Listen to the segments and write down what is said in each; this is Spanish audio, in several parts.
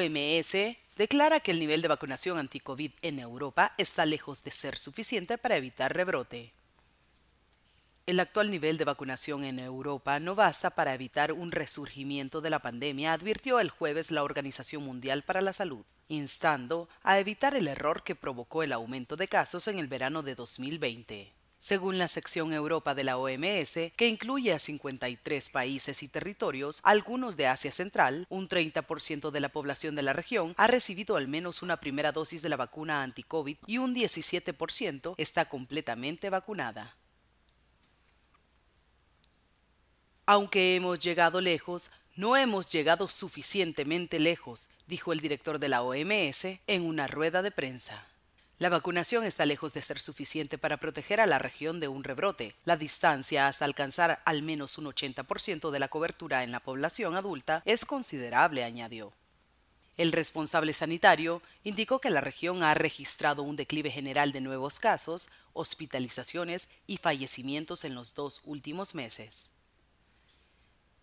OMS declara que el nivel de vacunación anti-COVID en Europa está lejos de ser suficiente para evitar rebrote. El actual nivel de vacunación en Europa no basta para evitar un resurgimiento de la pandemia, advirtió el jueves la Organización Mundial para la Salud, instando a evitar el error que provocó el aumento de casos en el verano de 2020 según la sección Europa de la OMS, que incluye a 53 países y territorios, algunos de Asia Central, un 30% de la población de la región ha recibido al menos una primera dosis de la vacuna anti-COVID y un 17% está completamente vacunada. Aunque hemos llegado lejos, no hemos llegado suficientemente lejos, dijo el director de la OMS en una rueda de prensa. La vacunación está lejos de ser suficiente para proteger a la región de un rebrote. La distancia hasta alcanzar al menos un 80% de la cobertura en la población adulta es considerable, añadió. El responsable sanitario indicó que la región ha registrado un declive general de nuevos casos, hospitalizaciones y fallecimientos en los dos últimos meses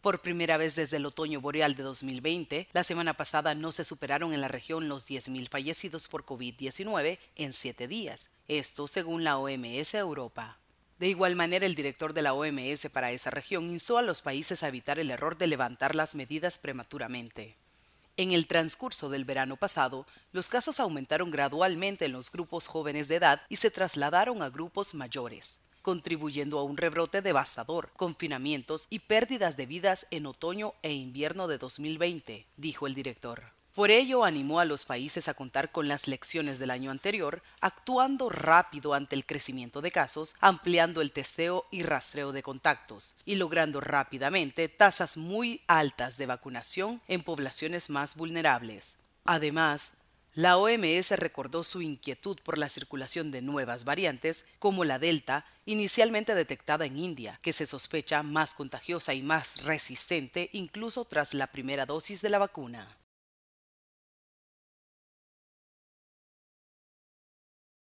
por primera vez desde el otoño boreal de 2020, la semana pasada no se superaron en la región los 10.000 fallecidos por COVID-19 en siete días, esto según la OMS Europa. De igual manera, el director de la OMS para esa región instó a los países a evitar el error de levantar las medidas prematuramente. En el transcurso del verano pasado, los casos aumentaron gradualmente en los grupos jóvenes de edad y se trasladaron a grupos mayores contribuyendo a un rebrote devastador, confinamientos y pérdidas de vidas en otoño e invierno de 2020, dijo el director. Por ello, animó a los países a contar con las lecciones del año anterior, actuando rápido ante el crecimiento de casos, ampliando el testeo y rastreo de contactos, y logrando rápidamente tasas muy altas de vacunación en poblaciones más vulnerables. Además, la OMS recordó su inquietud por la circulación de nuevas variantes, como la Delta, inicialmente detectada en India, que se sospecha más contagiosa y más resistente incluso tras la primera dosis de la vacuna.